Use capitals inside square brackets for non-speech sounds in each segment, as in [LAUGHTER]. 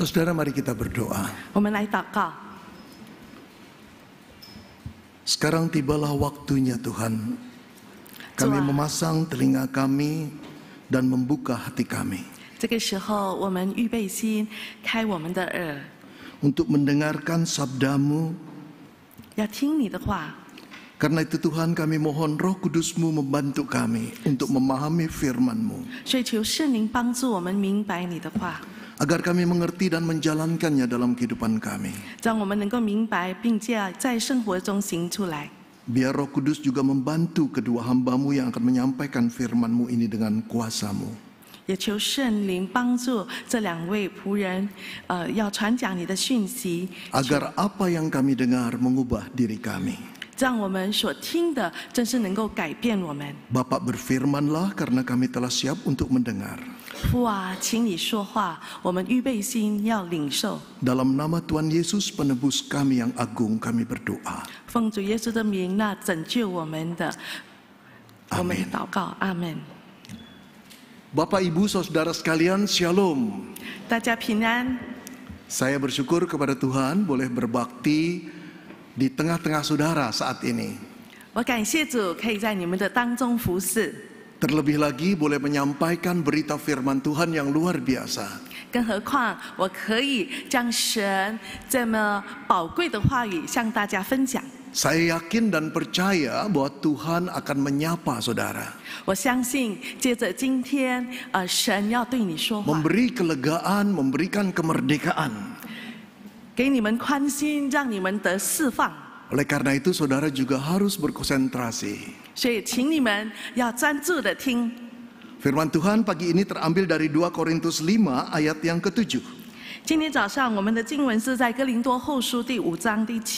Saudara mari kita berdoa. Sekarang tibalah waktunya Tuhan. Kami memasang telinga kami dan membuka hati kami. Untuk mendengarkan sabdamu. Karena itu Tuhan kami mohon roh kudusmu membantu kami untuk memahami firmanmu. 所以求圣灵帮助我们明白你的话。agar kami mengerti dan menjalankannya dalam kehidupan kami. Biar roh kudus juga membantu kedua hambamu yang akan menyampaikan firmanmu ini dengan kuasamu. Agar apa yang kami dengar mengubah diri kami. Bapak berfirmanlah karena kami telah siap untuk mendengar. 父啊，请你说话，我们预备心要领受。Dalam nama Tuhan Yesus penebus kami yang agung kami berdoa. Ibu Saudara sekalian, Shalom. bersyukur kepada Tuhan boleh berbakti di tengah-tengah saudara saat ini. Terlebih lagi boleh menyampaikan berita firman Tuhan yang luar biasa. Saya yakin dan percaya bahwa Tuhan akan menyapa saudara. Memberi kelegaan, memberikan kemerdekaan. Oleh karena itu saudara juga harus berkonsentrasi. Firman Tuhan pagi ini terambil dari 2 Korintus 5 ayat yang ketujuh.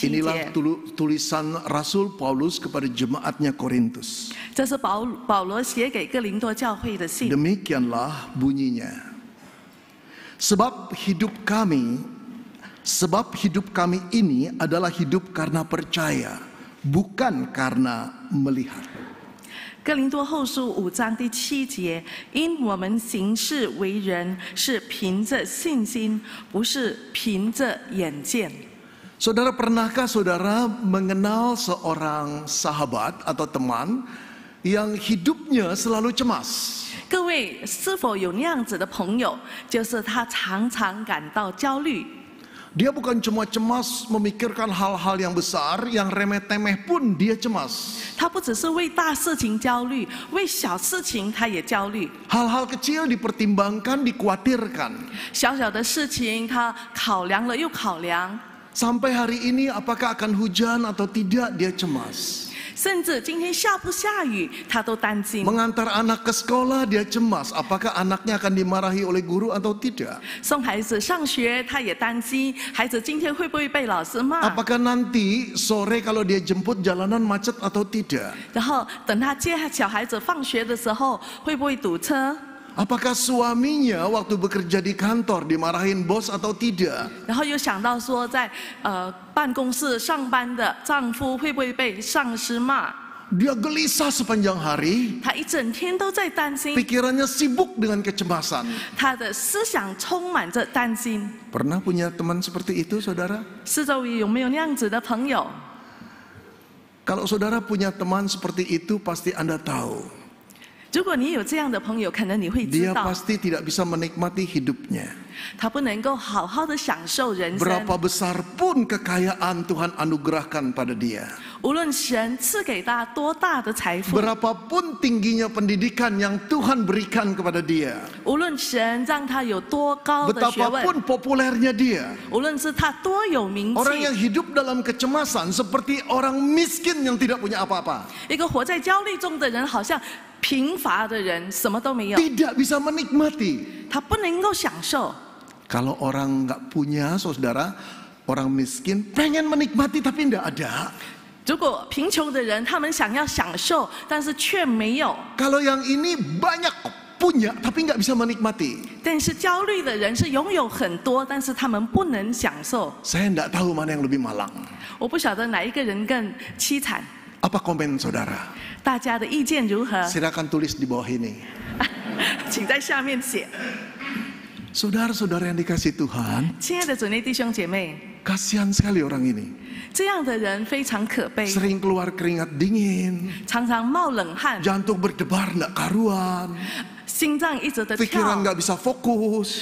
Inilah tulisan Rasul Paulus kepada jemaatnya Korintus. Demikianlah bunyinya. Sebab hidup kami, sebab hidup kami ini adalah hidup karena percaya, bukan karena melihat. 哥林多后书五章第七节，因我们行事为人是凭着信心，不是凭着眼见。Saudara pernahkah saudara mengenal seorang sahabat atau teman yang hidupnya selalu cemas? 各位是否有那样子的朋友，就是他常常感到焦虑？Dia bukan cuma cemas memikirkan hal-hal yang besar, yang remeh-temeh pun dia cemas。他不只是为大事情焦虑，为小事情他也焦虑。Hal-hal kecil dipertimbangkan, dikhawatirkan. hari ini apakah akan hujan atau tidak dia cemas. Mengantar anak ke sekolah dia cemas, apakah anaknya akan dimarahi oleh guru atau tidak? Apakah nanti sore kalau dia jemput jalanan macet atau tidak? 然后等他接小孩子放学的时候，会不会堵车？Apakah suaminya waktu bekerja di kantor dimarahin bos atau tidak? Dia gelisah sepanjang hari. Pikirannya sibuk dengan kecemasan. Pernah punya teman seperti itu, saudara? Kalau saudara punya teman seperti itu, pasti Anda tahu. Dia pasti tidak bisa menikmati hidupnya. Berapa besar pun kekayaan Tuhan anugerahkan pada dia. berapa pun tingginya pendidikan yang Tuhan berikan kepada dia. pun populernya dia. 无论是他多有名 Orang yang hidup dalam kecemasan seperti orang miskin yang tidak punya apa-apa tidak bisa menikmati. kalau orang nggak punya, saudara, orang miskin pengen menikmati tapi tidak ada. kalau yang ini banyak punya tapi nggak bisa menikmati. saya tidak tahu mana yang lebih malang. Apa komen saudara? 大家的意见如何？Silakan tulis di bawah ini. [LAUGHS] saudara yang dikasih Tuhan. sekali orang ini. Sering keluar keringat dingin. Jantung berdebar tidak karuan. Pikiran nggak bisa fokus.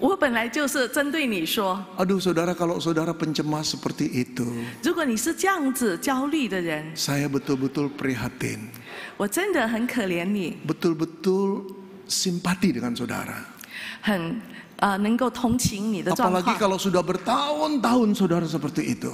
Aduh saudara kalau saudara pencemas seperti itu. Saya betul-betul prihatin. Betul-betul simpati dengan saudara. Apalagi kalau sudah bertahun-tahun saudara seperti itu.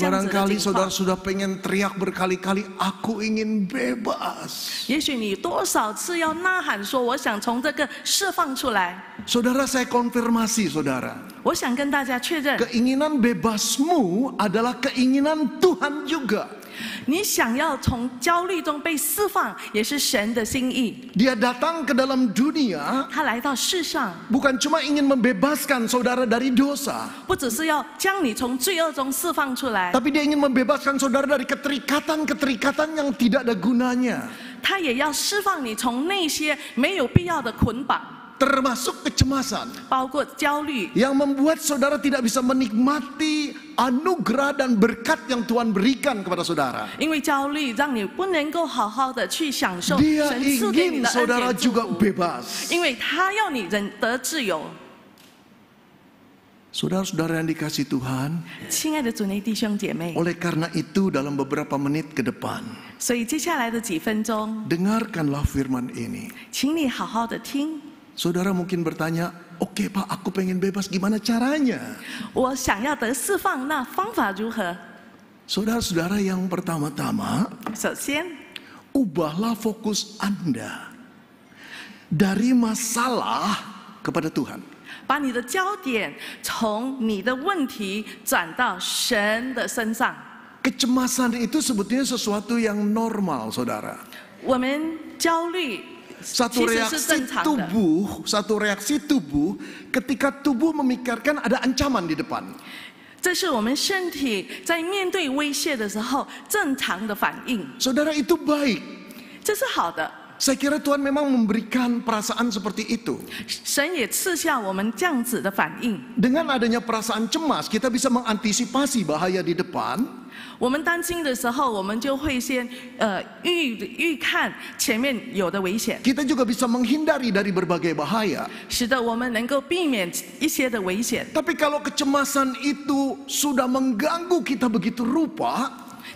Barangkali saudara sudah pengen teriak berkali-kali, aku ingin bebas. 也许你多少次要呐喊说：“我想从这个释放出来。Saudara saya konfirmasi saudara, ”我想跟大家确认，keinginan bebasmu adalah keinginan Tuhan juga. 你想要从焦虑中被释放，也是神的心意。他来到世上，不是只想要将你从罪恶中释放出来，但是他想要将你从罪恶中释放出来。他也要释放你从那些没有必要的捆绑。termasuk kecemasan yang membuat saudara tidak bisa menikmati anugerah dan berkat yang Tuhan berikan kepada saudara. Dia ingin saudara juga bebas. Saudara-saudara yang dikasih Tuhan, oleh karena itu dalam beberapa menit ke depan, dengarkanlah firman ini. Saudara mungkin bertanya, oke okay, pak aku pengen bebas gimana caranya? Saudara-saudara yang pertama-tama, ubahlah fokus Anda dari masalah kepada Tuhan. Kecemasan itu sebetulnya sesuatu yang normal, saudara. 我们焦虑 satu reaksi tubuh, satu reaksi tubuh ketika tubuh memikirkan ada ancaman di depan. Saudara itu baik. 这是好的。saya kira Tuhan memang memberikan perasaan seperti itu. Dengan adanya perasaan cemas, kita bisa mengantisipasi bahaya di depan. Kita juga bisa menghindari dari berbagai bahaya. Tapi kalau kecemasan itu sudah mengganggu kita begitu rupa。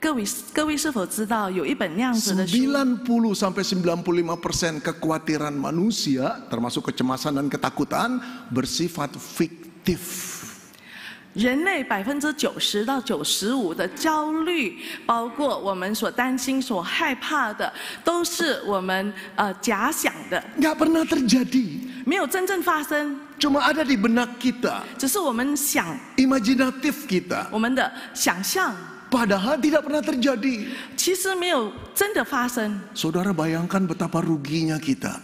各位各位是否知道有一本那样子的书？90 sampai persen kekhawatiran manusia, termasuk kecemasan dan ketakutan, bersifat fiktif. pernah terjadi，没有真正发生。Cuma ada di benak kita，只是我们想。Imajinatif kita，我们的想象。Padahal tidak pernah terjadi. Saudara bayangkan betapa ruginya kita.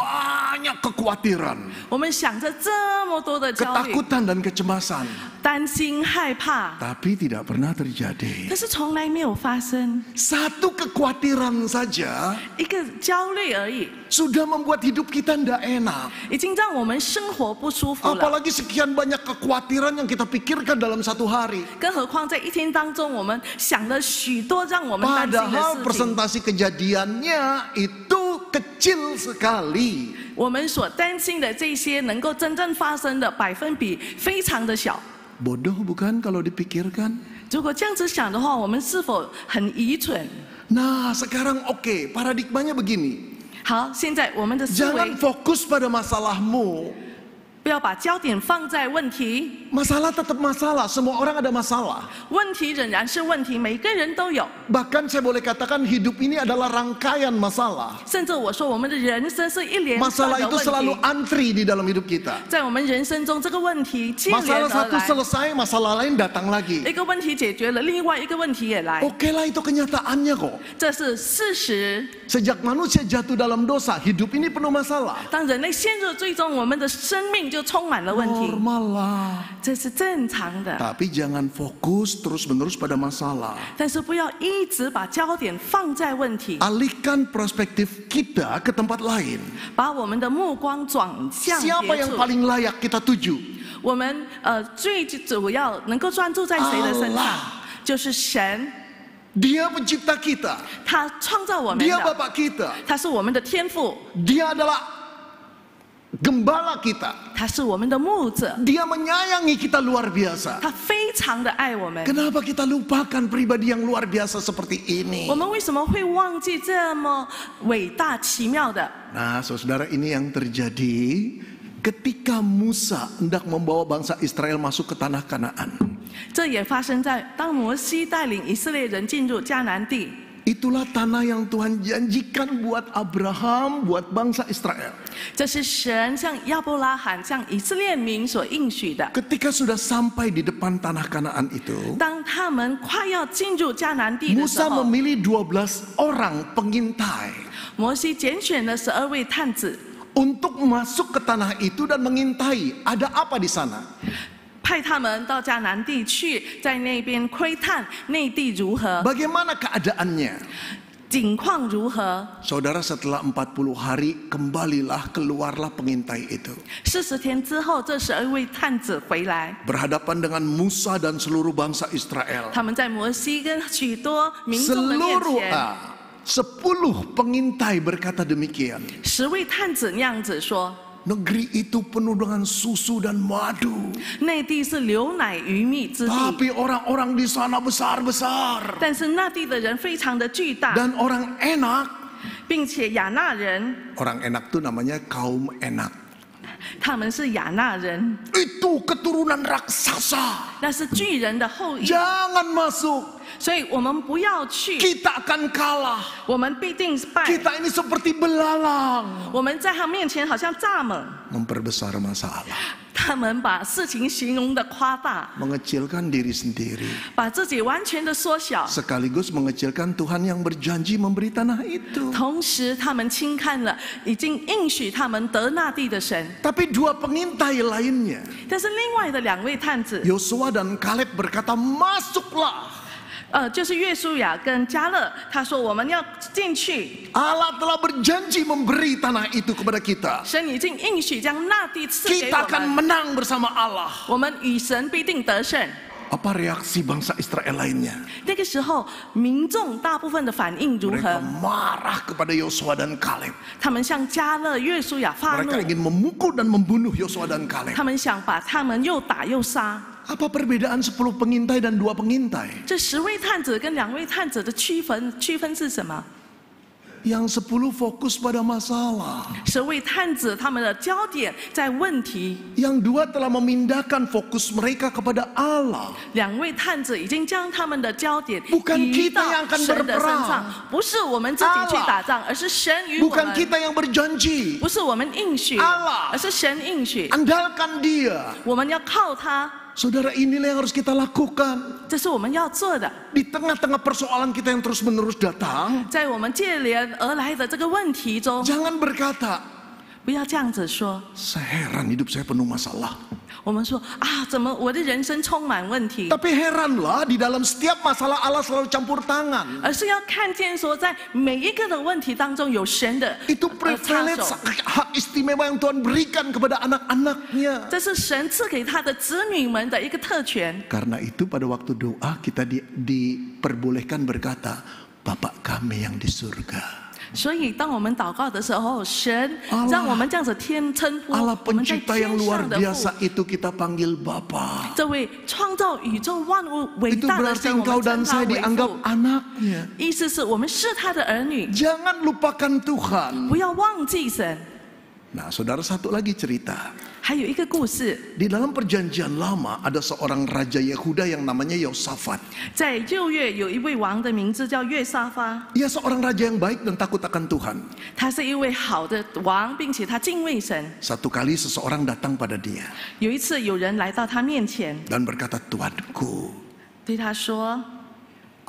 banyak kekhawatiran. Ketakutan dan kecemasan. Tapi tidak pernah terjadi. Satu kekhawatiran saja. Sudah membuat hidup kita tidak enak. Apalagi sekian banyak kekhawatiran yang kita pikir pikirkan dalam satu hari. Padahal presentasi kejadiannya itu kecil sekali. 我们所担心的这些能够真正发生的百分比非常的小。Bodoh bukan kalau dipikirkan? sekarang oke, paradigmanya begini. Jangan fokus pada masalahmu. 不要把焦点放在问题。Masalah tetap masalah, semua orang ada masalah. 问题仍然是问题，每个人都有。Bahkan saya boleh katakan hidup ini adalah rangkaian masalah. 甚至我说，我们的人生是一连串的 Masalah itu selalu antri di dalam hidup kita. 在我们人生中，这个问题接连 satu selesai, masalah lain datang lagi. 一个问题解决了，另外一个问题也来，Oke lah itu kenyataannya kok. 这是事实。Sejak manusia jatuh dalam dosa, hidup ini penuh masalah. 当人类陷入最终，我们的生命就就充满了问题。Normal lah. 这是正常的。Tapi jangan fokus terus-menerus pada masalah. perspektif kita ke tempat lain. Siapa yang paling layak kita tuju? 我们呃最主要能够专注在谁的身上？就是神。Dia pencipta kita. Dia bapak kita. Dia adalah gembala kita. Dia menyayangi kita luar biasa. Kenapa kita lupakan pribadi yang luar biasa seperti ini? Nah, saudara ini yang terjadi ketika Musa hendak membawa bangsa Israel masuk ke tanah Kanaan. Itulah tanah yang Tuhan janjikan buat Abraham, buat bangsa Israel. Ketika sudah sampai di depan tanah Kanaan itu, Musa memilih 12 orang pengintai. Untuk masuk ke tanah itu dan mengintai, ada apa di sana? Bagaimana keadaannya? Saudara setelah 40 hari kembalilah keluarlah pengintai itu. Berhadapan dengan Musa dan seluruh bangsa Israel. Ah, sepuluh pengintai berkata demikian. 十位探子那样子说。negeri itu penuh dengan susu dan madu. Tapi orang-orang di sana besar-besar. Dan orang enak. Orang enak itu namanya kaum enak. Itu keturunan raksasa. Jangan masuk 所以我们不要去。Kita akan kalah. Kita ini seperti belalang. 我们在他面前好像蚱蜢。Memperbesar masalah. 他们把事情形容的夸大。Mengecilkan diri sendiri. 把自己完全的缩小。Sekaligus mengecilkan Tuhan yang berjanji memberi tanah itu. 同时，他们轻看了已经应许他们得那地的神。Tapi dua pengintai lainnya. 但是另外的两位探子。Yosua dan Kaleb berkata masuklah. 呃，就是约书亚跟加勒，他说我们要进去。Allah telah berjanji memberi tanah itu kepada kita. akan menang bersama Allah. 我们与神必定得胜。apa reaksi bangsa Israel lainnya? Mereka marah kepada Yosua dan Kaleb. Mereka ingin memukul dan membunuh Yosua dan Kaleb. Apa perbedaan 10 pengintai dan dua pengintai? Yang 10 fokus pada masalah. Yang dua telah memindahkan fokus mereka kepada Allah. Bukan kita yang akan berperang. Allah. Bukan kita yang berjanji. Allah. 而是神应许。Andalkan dia. 我们要靠他，Saudara inilah yang harus kita lakukan. Di tengah-tengah persoalan kita yang terus menerus datang. Jangan berkata. 不要这样子说。Saya heran hidup saya penuh masalah. 我们说啊，怎么我的人生充满问题？Tapi heranlah di dalam setiap masalah Allah selalu campur tangan。而是要看见说，在每一个的问题当中有神的。Itu privilege hak istimewa yang Tuhan berikan kepada anak anaknya 这是神赐给他的子女们的一个特权 karena itu pada waktu doa kita di- diperbolehkan berkata, Bapak kami yang di surga. 所以，当我们祷告的时候，神让我们这样子天撑托我们，在天上的父。这位创造宇宙万物伟大的神，我们真好为主。意思是我们是他的儿女。不要忘记神。Nah, saudara satu lagi cerita. Di dalam perjanjian lama ada seorang raja Yehuda yang namanya Yosafat. Ia seorang raja yang baik dan takut akan Tuhan. Satu kali seseorang datang pada dia. Dan berkata, Tuanku. 对他说,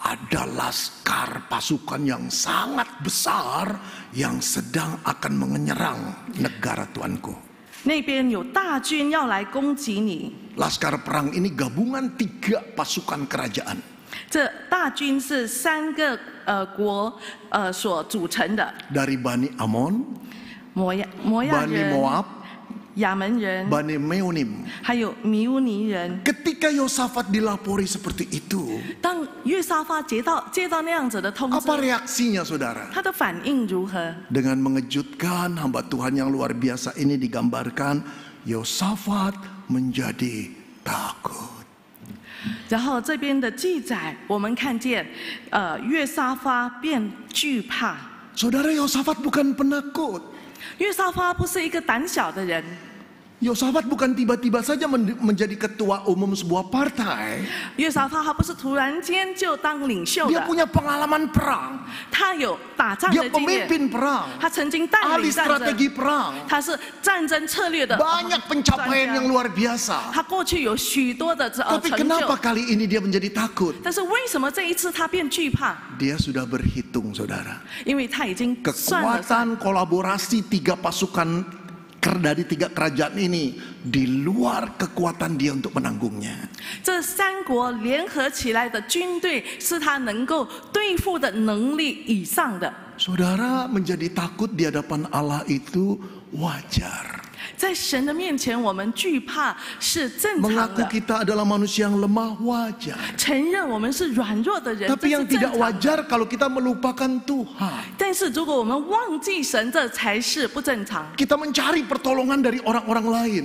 ada laskar pasukan yang sangat besar yang sedang akan menyerang negara tuanku. Laskar perang ini gabungan tiga pasukan kerajaan. Dari Bani Amon, Moab, 亚门人、Bani Meunim. Yosafat dilapori seperti itu, reaksinya apa 知，reaksinya saudara? mengejutkan hamba Tuhan yang luar biasa ini digambarkan, Yosafat menjadi takut. Yosafat bukan penakut. Yosafat bukan tiba-tiba saja menjadi ketua umum sebuah partai. Dia punya pengalaman perang. Dia pemimpin perang. Ahli strategi perang. Banyak pencapaian yang luar biasa. Tapi kenapa kali ini dia menjadi takut? Dia sudah berhitung saudara. Kekuatan kolaborasi tiga pasukan Ker dari tiga kerajaan ini di luar kekuatan dia untuk menanggungnya. Saudara menjadi takut di hadapan Allah itu wajar. 在神的面前，我们惧怕是正常的。Mengaku kita adalah manusia yang lemah wajar. yang tidak wajar kalau kita melupakan Tuhan. mencari pertolongan dari orang-orang lain.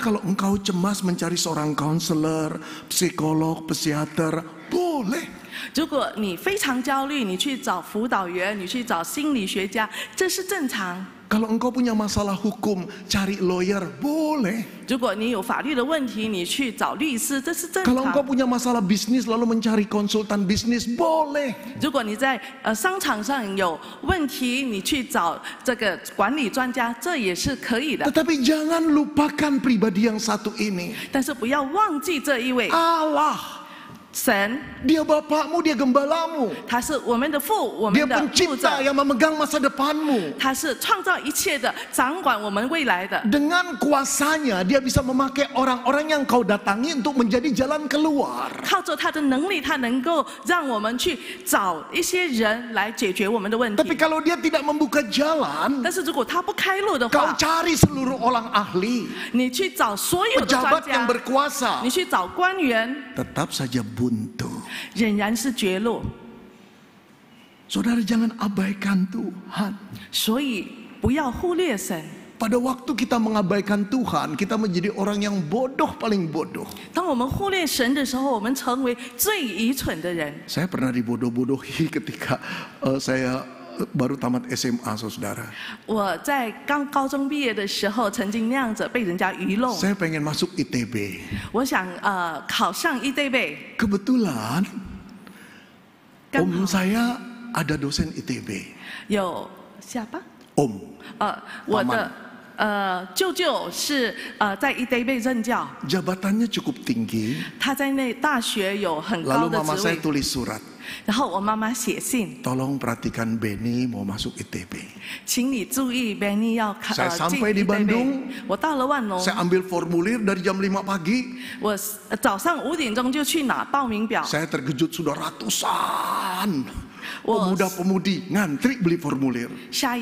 kalau engkau cemas mencari seorang counselor, psikolog, psikiater, boleh. 如果你非常焦虑，你去找辅导员，你去找心理学家，这是正常。Kalau engkau punya masalah hukum, cari lawyer boleh. Kalau engkau punya masalah bisnis lalu mencari konsultan bisnis boleh. Tetapi jangan lupakan pribadi yang satu ini. Allah dia bapakmu, dia gembalamu. Dia pencipta yang memegang masa depanmu. Dengan kuasanya dia bisa memakai orang-orang yang kau datangi untuk menjadi jalan keluar. Tapi kalau dia tidak membuka jalan, 但是如果他不开路的 kau cari seluruh orang ahli, pejabat yang 家，berkuasa, 你去找官员，tetap saja buntu. Saudara jangan abaikan Tuhan. Pada waktu kita mengabaikan Tuhan, kita menjadi orang yang bodoh paling bodoh. Saya pernah dibodoh-bodohi ketika uh, saya baru tamat SMA saudara. Saya pengen masuk ITB. Kebetulan kan om saya ada dosen ITB. siapa? Om. 呃我的。呃，舅舅是呃在 ITB 任教，jabatannya cukup mama saya tulis surat. 然后我妈妈写信。Tolong perhatikan Benny mau masuk ITB. Benny 要考 Saya sampai di Bandung. 我到了万隆。Saya ambil formulir dari jam lima pagi. 我早上五点钟就去拿报名表。Saya terkejut sudah ratusan. pemuda-pemudi ngantri beli formulir. saya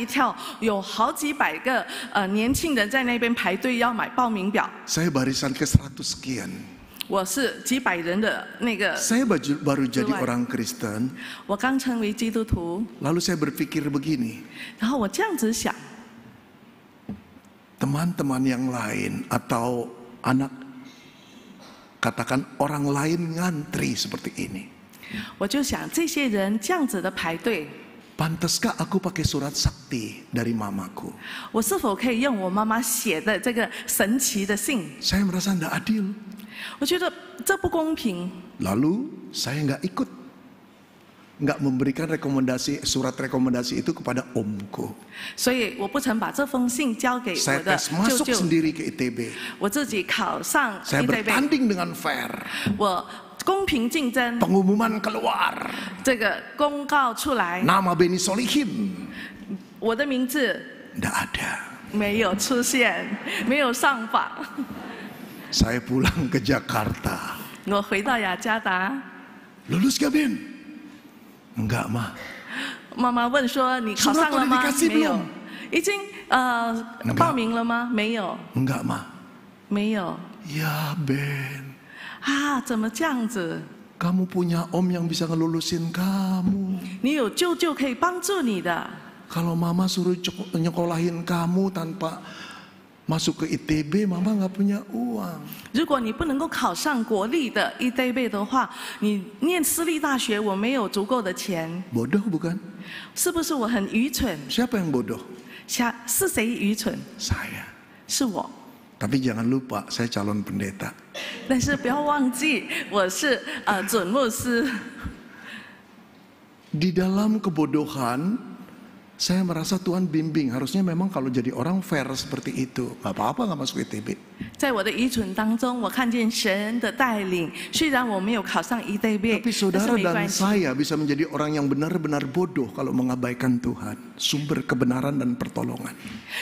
barisan ke 100 sekian. 我是几百人的那个。Saya baru, baru jadi orang Kristen. 我刚成为基督徒。Lalu saya berpikir begini. 然后我这样子想。Teman-teman yang lain atau anak katakan orang lain ngantri seperti ini. 我就想这些人这样子的排队。Pantaskah aku pakai surat sakti dari mamaku? Saya merasa tidak adil. Lalu saya nggak ikut, nggak memberikan rekomendasi surat rekomendasi itu kepada omku. Saya masuk ke ITB. 我自己考上 Saya bertanding dengan fair. 我公平竞争，Pengumuman keluar. 这个公告出来，Nama Beni Solihin. 我的名字 ada. ada. 没有出现，没有上榜。saya pulang ke Jakarta. Lulus gak Ben? Enggak mah. Enggak Ma. Ya Ben. Kamu punya om yang bisa ngelulusin kamu. Kalau mama suruh nyekolahin kamu tanpa masuk ke ITB mama nggak punya uang. 如果你不能够考上国立的 ITB 的话，你念私立大学我没有足够的钱。Bodoh bukan? yang bodoh? jangan lupa saya calon pendeta. 但是不要忘记我是呃准牧师。Di dalam kebodohan saya merasa Tuhan bimbing, harusnya memang kalau jadi orang fair seperti itu, nggak apa-apa nggak masuk ITB. 在我的遗存当中，我看见神的带领，虽然我没有考上 saudara dan saya bisa menjadi orang yang benar-benar bodoh kalau mengabaikan Tuhan, sumber kebenaran dan pertolongan.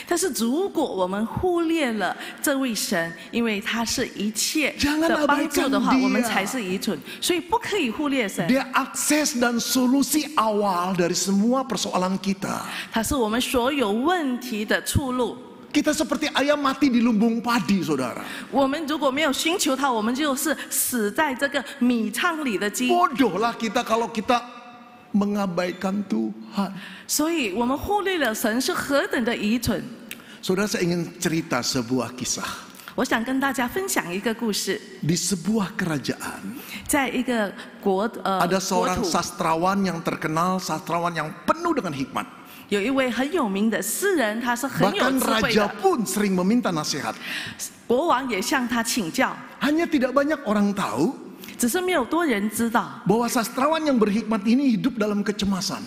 但是如果我们忽略了这位神，因为他是一切的帮助的话，我们才是遗存，所以不可以忽略神。Dia akses dan solusi awal dari semua persoalan kita. 它是我们所有问题的出路。Kita seperti ayam mati di lumbung padi, saudara. Bodohlah kita kalau kita mengabaikan Tuhan. Saudara, saya ingin cerita sebuah kisah. Di sebuah kerajaan, ada seorang sastrawan yang terkenal, sastrawan yang penuh dengan hikmat. 有一位很有名的诗人，他是很有 Bahkan raja pun sering meminta nasihat. 国王也向他请教，Hanya tidak banyak orang tahu 只是没有多人知道。bahwa sastrawan yang berhikmat ini hidup dalam kecemasan.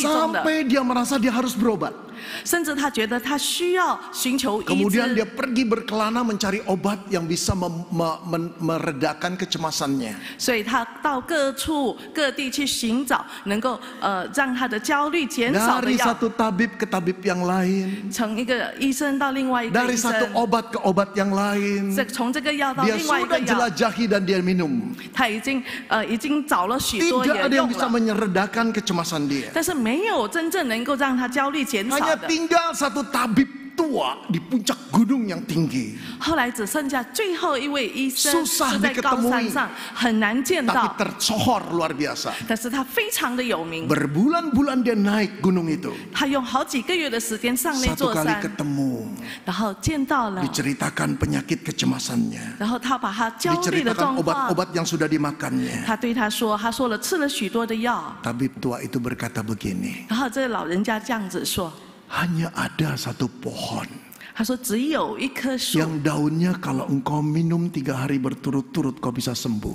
Sampai dia merasa dia harus berobat. Kemudian dia pergi berkelana mencari obat yang bisa meredakan kecemasannya. Dari satu tabib ke tabib yang lain. Dari satu obat ke obat yang lain. Dia sudah jelajahi dan dia minum. 他已经呃已经找了许多 Tidak ada yang bisa meredakan kecemasan dia. 但是没有真正能够让他焦虑减少 hanya tinggal satu tabib tua di puncak gunung yang tinggi. Susah diketemui. Tapi tercohor luar biasa. Berbulan-bulan dia naik gunung itu. Satu kali ketemu. Diceritakan penyakit kecemasannya. Diceritakan obat-obat yang sudah dimakannya. Tabib tua itu berkata begini hanya ada satu pohon. Yang daunnya kalau engkau minum tiga hari berturut-turut kau bisa sembuh.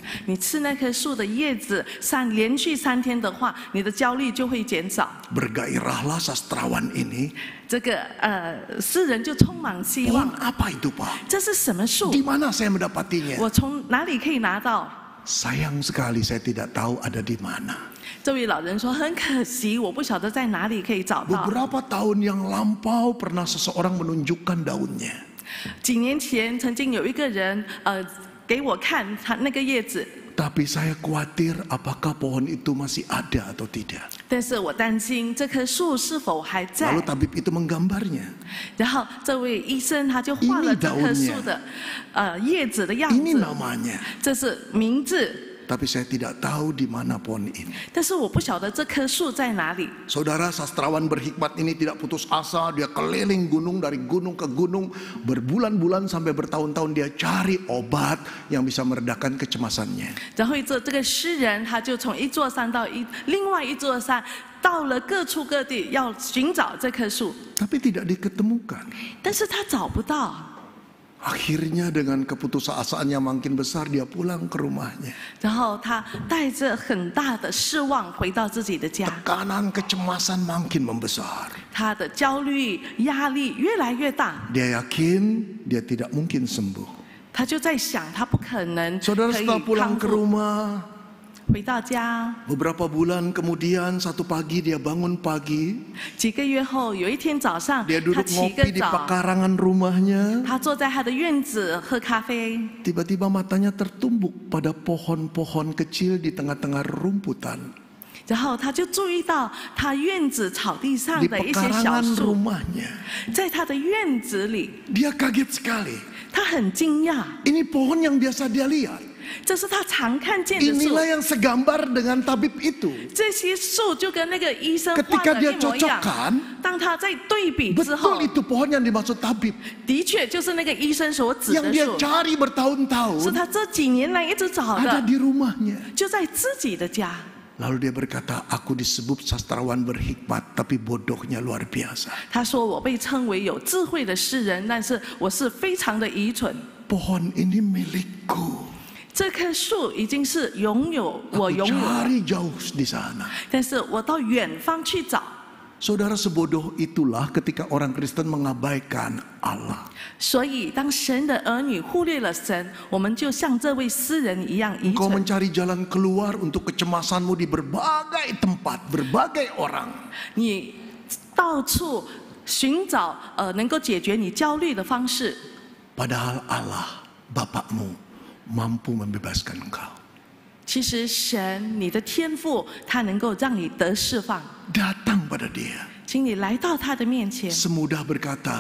Bergairahlah sastrawan ini. Pohon apa itu pak? Di mana saya mendapatinya? Sayang sekali saya tidak tahu ada di mana. 这位老人说：“很可惜，我不晓得在哪里可以找到。” Beberapa tahun yang lampau pernah seseorang menunjukkan daunnya. saya khawatir apakah pohon itu masih ada atau tidak. 但是我担心这棵树是否还在。Lalu tabib itu menggambarnya. 然后这位医生他就画了这棵树的呃叶子的样子。Ini tapi saya tidak tahu di mana pohon ini. Saudara sastrawan berhikmat ini tidak putus asa. Dia keliling gunung dari gunung ke gunung. Berbulan-bulan sampai bertahun-tahun dia cari obat yang bisa meredakan kecemasannya. Tapi tidak diketemukan. Akhirnya dengan keputusasaan yang makin besar dia pulang ke rumahnya. Tekanan kecemasan makin membesar. Dia yakin dia tidak mungkin sembuh. Saudara setelah pulang ke rumah, Beberapa bulan kemudian satu pagi dia bangun pagi. Dia duduk ngopi di pekarangan rumahnya. Tiba-tiba matanya tertumbuk pada pohon-pohon kecil di tengah-tengah rumputan. Dia kaget sekali. Ini pohon yang biasa dia lihat。Inilah yang segambar dengan tabib itu. Ketika dia cocokkan, betul itu pohon yang dimaksud tabib. Yang dia cari bertahun-tahun, ada di rumahnya. Lalu dia berkata, aku disebut sastrawan berhikmat, tapi bodohnya luar biasa. 他说我被称为有智慧的诗人，但是我是非常的愚蠢。pohon ini milikku. 这棵树已经是拥有我拥有。Cari jauh di sana. sebodoh itulah ketika orang Kristen mengabaikan Allah. Engkau 蠢。mencari jalan keluar untuk kecemasanmu di berbagai tempat, berbagai orang. 你到处寻找呃能够解决你焦虑的方式，Padahal Allah Bapakmu mampu membebaskan engkau. 其实神，你的天赋，他能够让你得释放。Datang pada Dia. berkata,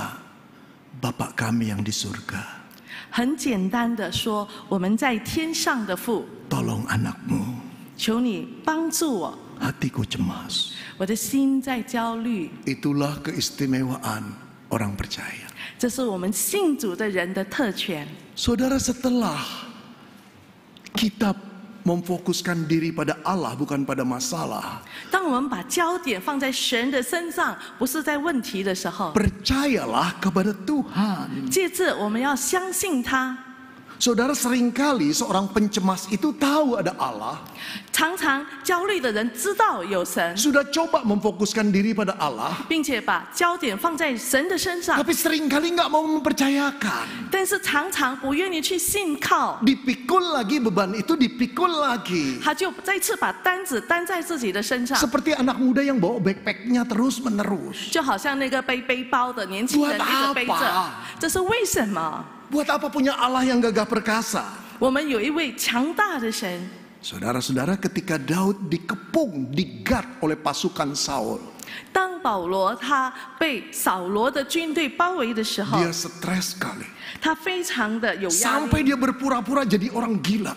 Bapak kami yang di surga. 很简单的说，我们在天上的父。Tolong anakmu. keistimewaan orang percaya. 这是我们信主的人的特权。Saudara setelah kita memfokuskan diri pada Allah bukan pada masalah. Percayalah kepada Tuhan. Saudara seringkali seorang pencemas itu tahu ada Allah. Sudah coba memfokuskan diri pada Allah. Tapi seringkali nggak mau mempercayakan. Dipikul lagi beban itu dipikul lagi. Seperti anak muda yang bawa backpacknya terus menerus. 就好像那个背背包的年轻人一直背着 Buat apa？这是为什么？Buat apa punya Allah yang gagah perkasa? Saudara-saudara ketika Daud dikepung, digat oleh pasukan Saul. 当保罗他被扫罗的军队包围的时候，dia stres sekali. dia berpura-pura jadi orang gila.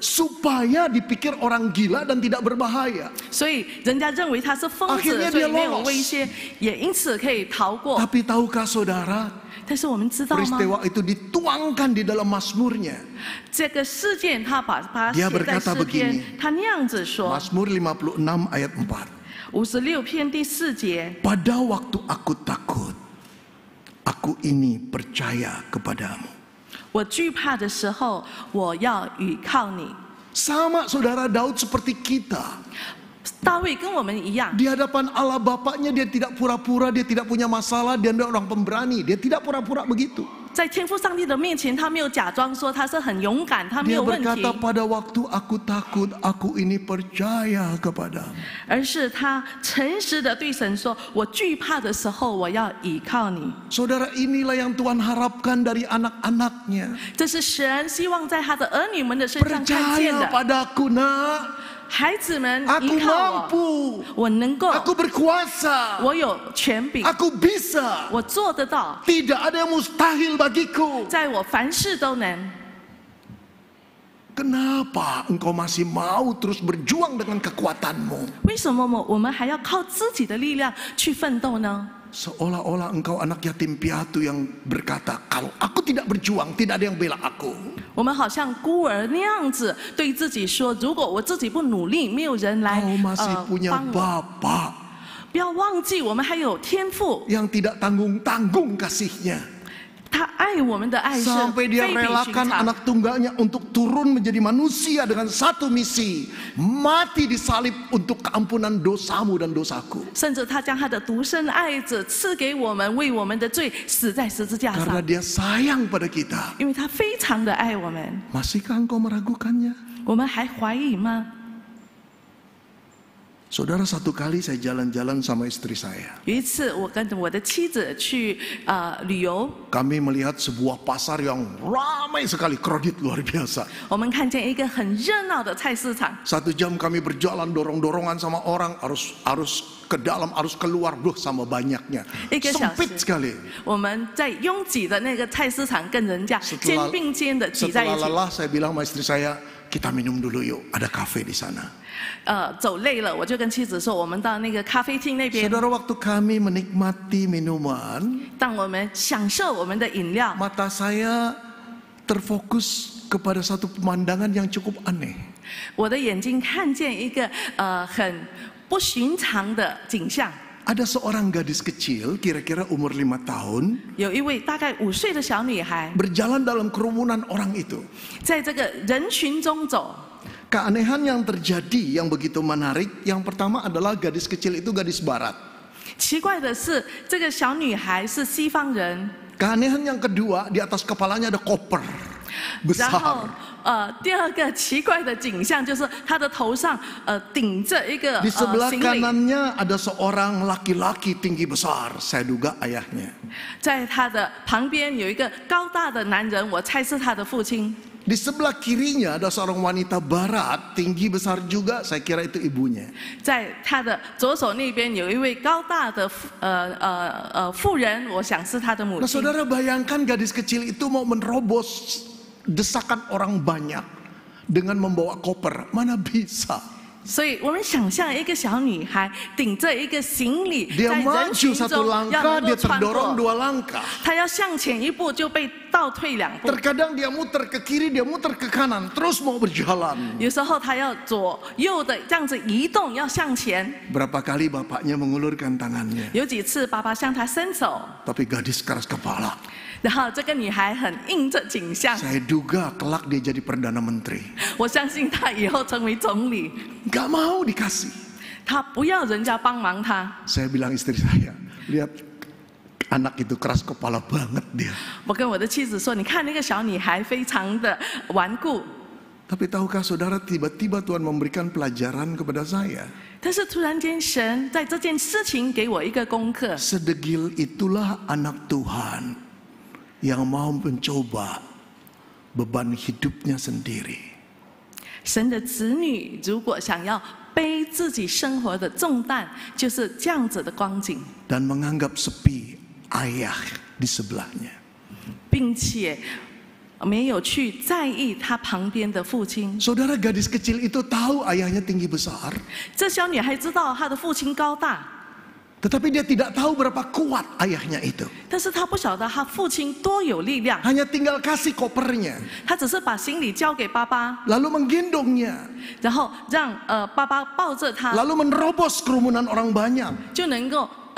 supaya dipikir orang gila dan tidak berbahaya. 所以人家认为他是疯子，Akhirnya tahukah saudara? 但是我们知道吗？Peristiwa itu dituangkan di dalam ayat 4. 56 waktu aku takut, aku ini percaya kepadamu. Sama saudara Daud seperti kita. kita. Di hadapan Allah Bapaknya dia tidak pura-pura, dia tidak punya masalah, dia orang pemberani, dia tidak pura-pura begitu. 在天赋上帝的面前，他没有假装说他是很勇敢，他没有问题。Dia berkata pada waktu aku takut, aku ini percaya kepada. 而是他诚实的对神说：“我惧怕的时候，我要倚靠你。” Saudara, inilah yang Tuhan harapkan dari anak-anaknya。这是神希望在他的儿女们的身上看见的。Percaya padaku, nak. berkuasa, Aku bisa, bisa，我做得到，tidak ada yang mustahil bagiku，在我凡事都能。Kenapa engkau masih mau terus berjuang dengan kekuatanmu？为什么我我们还要靠自己的力量去奋斗呢？Seolah-olah engkau anak yatim piatu yang berkata, kalau aku tidak berjuang, tidak ada yang bela aku. Kau masih punya bapak. Yang tidak tanggung-tanggung kasihnya. Sampai dia relakan anak tunggalnya untuk turun menjadi manusia dengan satu misi, mati di salib untuk keampunan dosamu dan dosaku. Karena dia sayang pada kita. Masihkah engkau meragukannya? 我们还怀疑吗？Saudara satu kali saya jalan-jalan sama istri saya. Kami melihat sebuah pasar yang ramai sekali, kredit luar biasa. Satu jam kami berjalan dorong-dorongan sama orang harus harus ke dalam harus keluar bro, sama banyaknya. Sempit sekali. Setelah, setelah lelah saya bilang sama istri saya, kita minum dulu yuk, ada kafe di sana. 呃，走累了，我就跟妻子说，我们到那个咖啡厅那边。Saudara waktu kami menikmati minuman, 当我们享受我们的饮料，mata saya terfokus kepada satu pemandangan yang cukup aneh. 我的眼睛看见一个呃很不寻常的景象。Ada seorang gadis kecil, kira-kira umur lima tahun, 有一位大概五岁的小女孩，berjalan dalam kerumunan orang itu. 在这个人群中走。Keanehan yang terjadi yang begitu menarik, yang pertama adalah gadis kecil itu gadis barat. Keanehan yang kedua, di atas kepalanya ada koper besar. 然后，呃，第二个奇怪的景象就是她的头上呃顶着一个 Di sebelah kanannya ada seorang laki-laki tinggi besar, saya duga ayahnya. Di sebelah kirinya ada seorang wanita barat, tinggi besar juga, saya kira itu ibunya. Nah saudara bayangkan gadis kecil itu mau menerobos desakan orang banyak dengan membawa koper, mana bisa? 所以我们想象一个小女孩顶着一个行李，在人群中要能够穿过。她要向前一步就被倒退两步。Terkadang dia muter ke kiri, dia muter ke kanan, terus mau berjalan. 有时候她要左右的这样子移动，要向前。Berapa kali bapaknya mengulurkan tangannya? gadis keras kepala. Saya duga kelak dia jadi perdana menteri. mau bilang istri saya, lihat anak itu keras kepala banget dia. tahukah saudara tiba-tiba Tuhan memberikan pelajaran kepada saya. Sedegil itulah anak Tuhan yang mau mencoba beban hidupnya sendiri. 神的子女如果想要背自己生活的重担，就是这样子的光景。Dan menganggap sepi ayah di sebelahnya，并且没有去在意他旁边的父亲。Saudara gadis kecil itu tahu ayahnya tinggi besar。这小女孩知道她的父亲高大。tetapi dia tidak tahu berapa kuat ayahnya itu. Hanya tinggal kasih kopernya. Lalu menggendongnya. Lalu menerobos kerumunan orang banyak.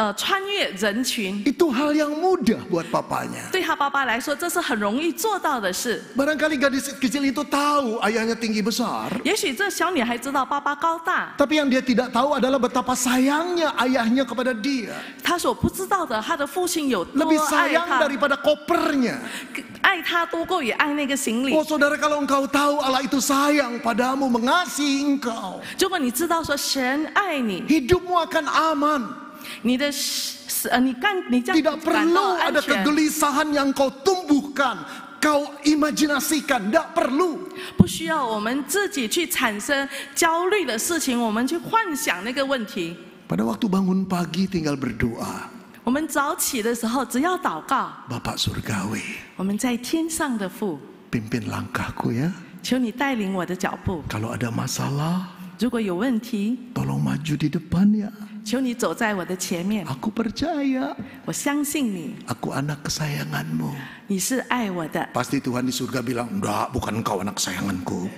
呃穿越人群。Itu hal yang mudah buat papanya. gadis kecil itu tahu ayahnya tinggi besar. yang dia tidak tahu adalah betapa sayangnya ayahnya kepada dia. Lebih sayang daripada kopernya. saudara, kalau engkau tahu Allah itu sayang padamu mengasihi engkau. hidupmu akan aman. Eh, kan, tidak kan, perlu oh, ada kegelisahan yang kau tumbuhkan, kau imajinasikan, tidak perlu. 不需要我们自己去产生焦虑的事情，我们去幻想那个问题。Pada waktu bangun pagi tinggal berdoa. 我们早起的时候只要祷告。Bapak surgawi. 我们在天上的父。Pimpin langkahku ya. 求你带领我的脚步。Kalau ada masalah. 如果有问题。Tolong maju di depan ya. 求你走在我的前面。Aku percaya. Aku anak kesayanganmu. Tuhan di surga bilang, enggak, bukan engkau anak kesayanganku.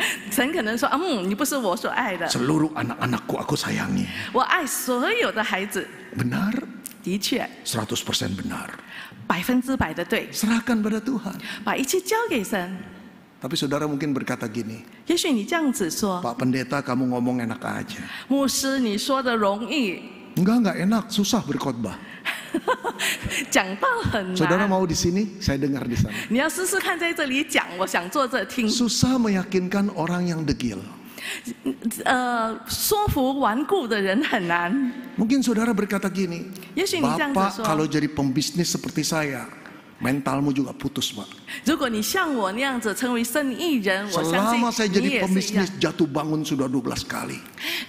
[LAUGHS] 神可能说，嗯，你不是我所爱的。Seluruh anak-anakku aku sayangi. 我爱所有的孩子。Benar. pada Tuhan. Tapi saudara mungkin berkata gini. Pak pendeta kamu ngomong enak aja. Enggak, enggak enak, susah berkhotbah. [LAUGHS] Saudara mau di sini, saya dengar di sana. Susah meyakinkan orang yang degil. Mungkin saudara berkata gini. Bapak kalau jadi pembisnis seperti saya mentalmu juga putus, Pak. Selama saya jadi pemisnis jatuh bangun sudah 12 kali.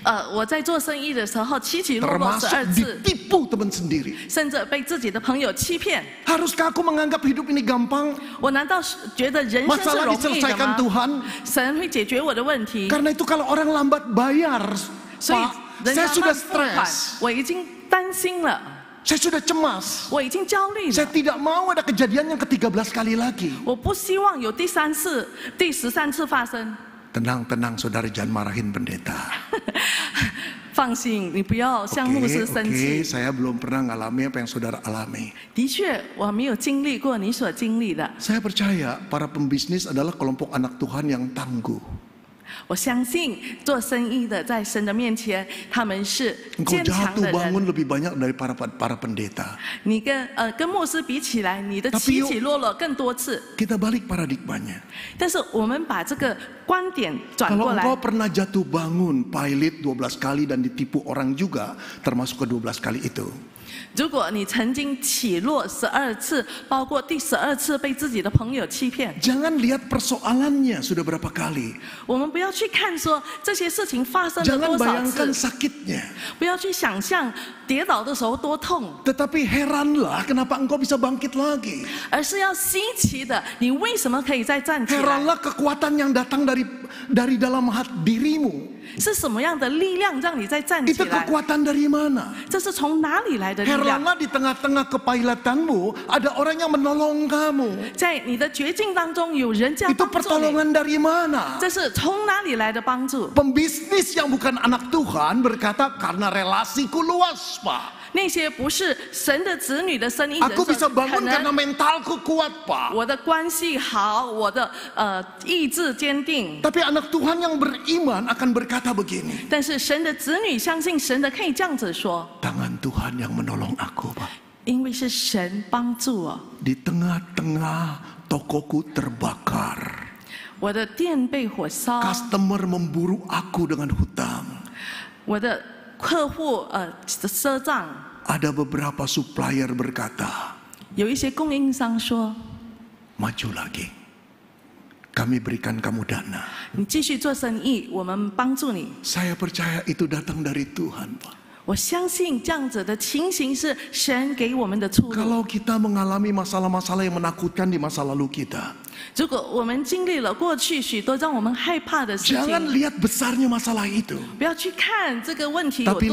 Uh, 我在做生意的时候起起落落 ditipu teman sendiri. Haruskah aku menganggap hidup ini gampang? Masalah diselesaikan Tuhan? Karena itu kalau orang lambat bayar, Pak, saya sudah stres. Saya sudah cemas. Saya tidak mau ada kejadian yang ke belas kali lagi. Tenang, tenang saudara jangan marahin pendeta. [LAUGHS] okay, okay, saya belum pernah ngalami apa yang saudara alami. saya percaya para pembisnis adalah kelompok anak Tuhan yang tangguh. 我相信做生意的在神的面前，他们是坚强的人。Engkau lebih banyak dari para para pendeta. balik paradigmanya. pernah jatuh bangun pilot 12 kali dan ditipu orang juga termasuk ke 12 kali itu. 如果你曾经起落十二次，包括第十二次被自己的朋友欺骗，不要去看说这些事情发生了多少次，不要去想象。跌倒的时候多痛。Tetapi heranlah kenapa engkau bisa bangkit lagi. kekuatan yang datang dari dari dalam hati dirimu. kekuatan dari mana? Heranlah di tengah-tengah kepailatanmu ada orang yang menolong kamu. Itu pertolongan dari mana? yang bukan anak Tuhan berkata karena relasiku luas Pak. Aku bisa bangun karena mentalku kuat, Pak. Tapi anak Tuhan yang beriman akan berkata begini. Tangan Tuhan yang menolong aku, Pak. Di tengah-tengah tokoku terbakar. Customer memburu aku dengan hutang. 我的客户呃赊账。Ada beberapa supplier berkata. 有一些供应商说。Maju lagi. Kami berikan kamu dana. 你继续做生意，我们帮助你。Saya percaya itu datang dari Tuhan, Pak. Kalau kita mengalami masalah-masalah yang menakutkan di masa lalu kita. 如果我们经历了过去许多让我们害怕的事情，Jangan lihat besarnya masalah itu. 不要去看这个问题有多大。Tapi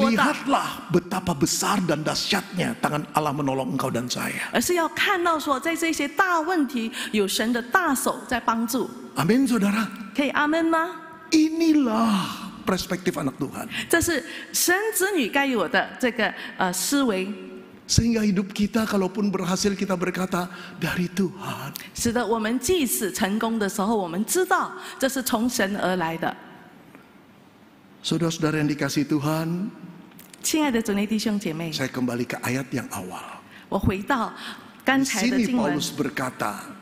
lihatlah betapa besar dan dahsyatnya tangan Allah menolong engkau dan saya. 而是要看到说，在这些大问题，有神的大手在帮助。Amin, saudara. 可以阿门吗？Inilah perspektif anak Tuhan. Sehingga hidup kita kalaupun berhasil kita berkata dari Tuhan. saudara saudara yang dikasih Tuhan. Saya kembali ke ayat yang awal. Paulus berkata.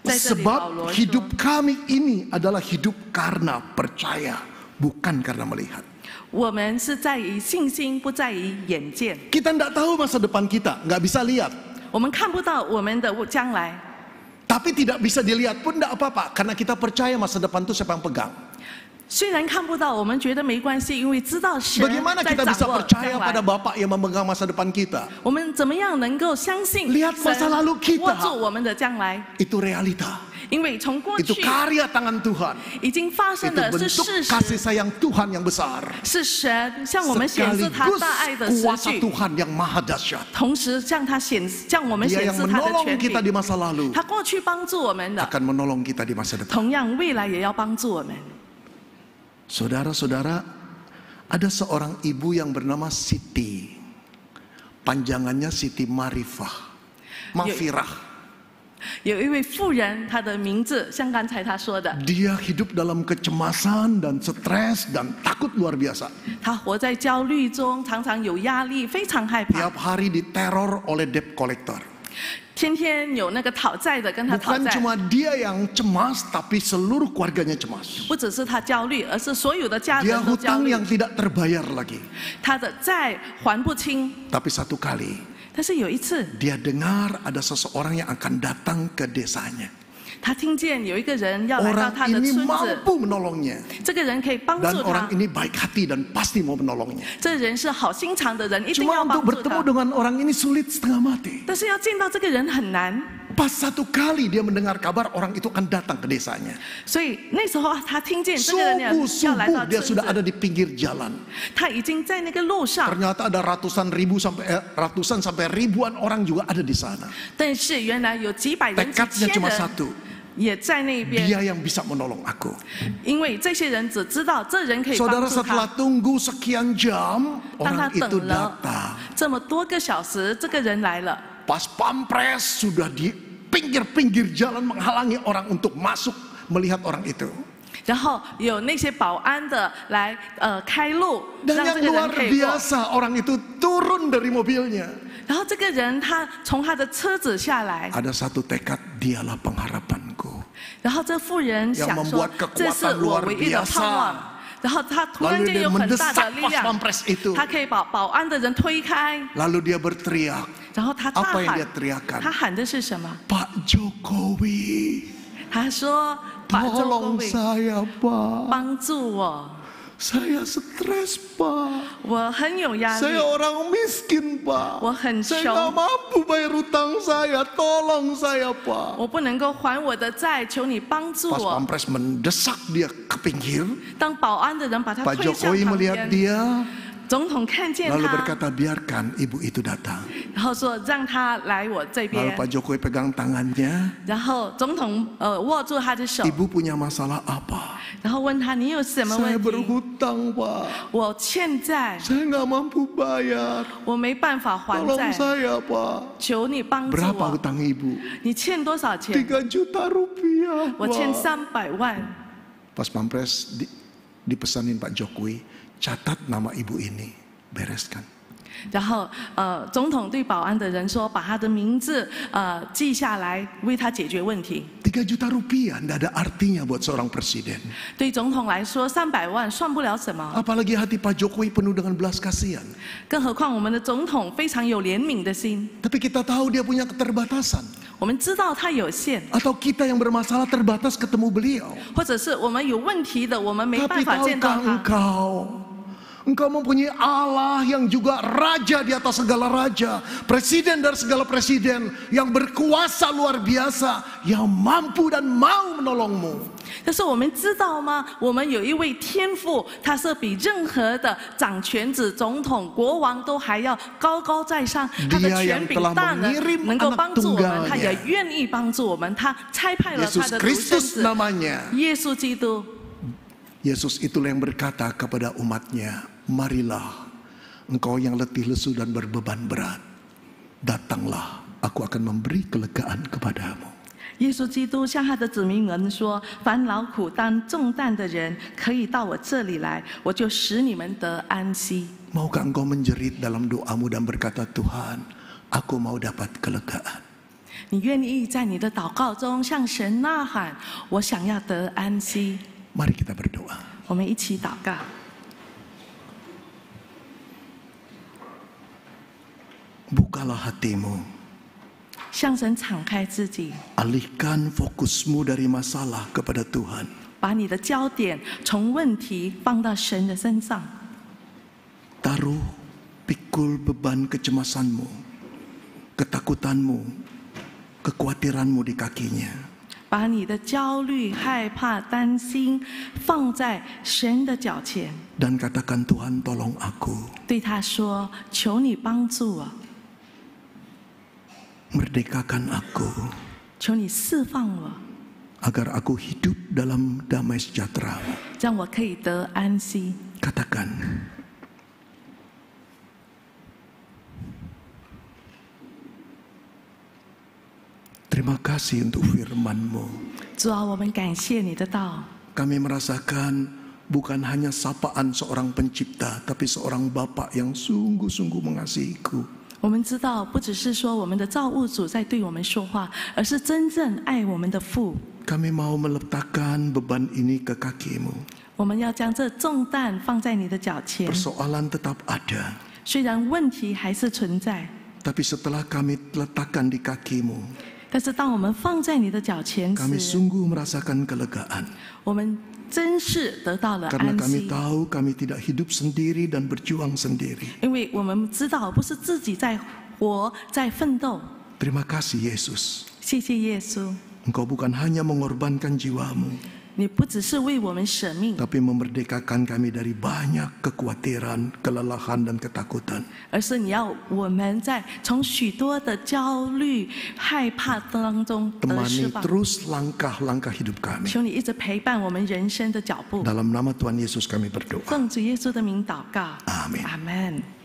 Sebab hidup kami ini adalah hidup karena percaya bukan karena melihat. Kita tidak tahu masa depan kita, nggak bisa lihat. Tapi tidak bisa dilihat pun tidak apa-apa, karena kita percaya masa depan itu siapa yang pegang. Bagaimana kita bisa percaya pada Bapak yang memegang masa depan kita? Lihat masa lalu kita. itu realita itu karya tangan Tuhan. Itu bentuk kasih sayang Tuhan yang besar. Sekaligus kuasa yang maha dahsyat. Dia yang menolong kita di masa lalu akan menolong kita di masa depan. saudara saudara ada seorang ibu yang bernama Siti. Panjangannya Siti Marifah. Mafirah. [LAUGHS] Dia hidup dalam kecemasan dan stres dan takut luar biasa. hari diteror oleh debt collector. cuma dia yang cemas, tapi seluruh keluarganya cemas. hutang yang tidak terbayar lagi. satu kali. 但是有一次，dia dengar ada seseorang yang akan datang ke desanya. Orang ini mampu menolongnya orang ini baik hati dan pasti mau menolongnya. Cuma untuk bertemu dengan orang ini sulit setengah mati pas satu kali dia mendengar kabar orang itu akan datang ke desanya. Subuh subuh dia sudah ada di pinggir jalan. Ternyata ada ratusan ribu sampai eh, ratusan sampai ribuan orang juga ada di sana. Tekadnya cuma satu. Dia yang bisa menolong aku. Saudara setelah tunggu sekian jam, orang itu datang. 这么多个小时，这个人来了。Pas pampres sudah di pinggir-pinggir jalan menghalangi orang untuk masuk melihat orang itu. luar biasa orang itu turun dari mobilnya. Ada satu tekad dialah pengharapanku. 然后这妇人想说，这是我唯一的盼望。然后他突然间有很大的力量，itu, dia berteriak. 然后他大喊，apa yang dia teriakan? 他喊的是什么？Pak saya, Jokowi，帮助我。saya stres pak. Saya orang miskin pak. Saya nggak mampu bayar utang saya, tolong saya pak. Oh, Pas pampres mendesak dia ke pinggir. Pak Jokowi melihat dia. Lalu berkata biarkan ibu itu datang. Lalu Pak Jokowi pegang tangannya. ibu punya masalah apa? 然后问他你有什么 Saya berhutang Pak. Saya tidak mampu bayar. Saya Tolong mampu Pak. Saya Berapa mampu ibu? Saya juta rupiah. Pak. tidak pampres di- dipesanin Pak Jokowi, Catat nama ibu ini, bereskan. 然后呃，总统对保安的人说，把他的名字呃记下来，为他解决问题。Tiga juta rupiah tidak ada artinya buat seorang presiden. 对总统来说，三百万算不了什么。Apalagi hati Pak Jokowi penuh dengan belas kasihan. 更何况我们的总统非常有怜悯的心。Tapi kita tahu dia punya keterbatasan. kita yang bermasalah terbatas ketemu beliau. 或者是我们有问题的，我们没办法见到他。Tapi tahukah engkau? Engkau mempunyai Allah yang juga raja di atas segala raja, presiden dari segala presiden yang berkuasa luar biasa, yang mampu dan mau menolongmu. 但是我们知道吗？我们有一位天父，他是比任何的掌权者、总统、国王都还要高高在上，他的权柄大能，能够帮助我们，他也愿意帮助我们，他差派了他的独生子耶稣基督。Yesus itulah yang berkata kepada umatnya, marilah engkau yang letih lesu dan berbeban berat, datanglah, aku akan memberi kelegaan kepadamu. Yesus kelegaan.' Maukah engkau menjerit dalam doamu dan berkata, Tuhan, aku mau dapat kelegaan. 你愿意在你的祷告中向神呐喊：“我想要得安息。” Mari kita berdoa. Bukalah hatimu. Alihkan fokusmu dari masalah kepada Tuhan. Taruh pikul beban kecemasanmu, ketakutanmu, kekhawatiranmu di kakinya。把你的焦虑、害怕、担心放在神的脚前。Dan katakan Tuhan tolong aku. 对他说：“求你帮助我。” Merdekakan aku. 求你释放我。Agar aku hidup dalam damai sejahtera. 让我可以得安息。Katakan. Terima kasih untuk firman-Mu. Kami merasakan bukan hanya sapaan seorang pencipta, tapi seorang Bapak yang sungguh-sungguh mengasihiku. 我们知道，不只是说我们的造物主在对我们说话，而是真正爱我们的父。Kami mau meletakkan beban ini ke kakimu。我们要将这重担放在你的脚前。Persoalan tetap ada。虽然问题还是存在。Tapi setelah kami letakkan di kakimu。但是当我们放在你的脚前时，kami sungguh merasakan kelegaan. Karena kami 息，tahu kami tidak hidup sendiri dan berjuang sendiri. kasih Yesus. bukan hanya mengorbankan jiwamu, tapi memerdekakan kami dari banyak kekhawatiran, kelelahan dan ketakutan. Temani langkah langkah-langkah hidup kami. Dalam nama Tuhan Yesus kami berdoa. Amin.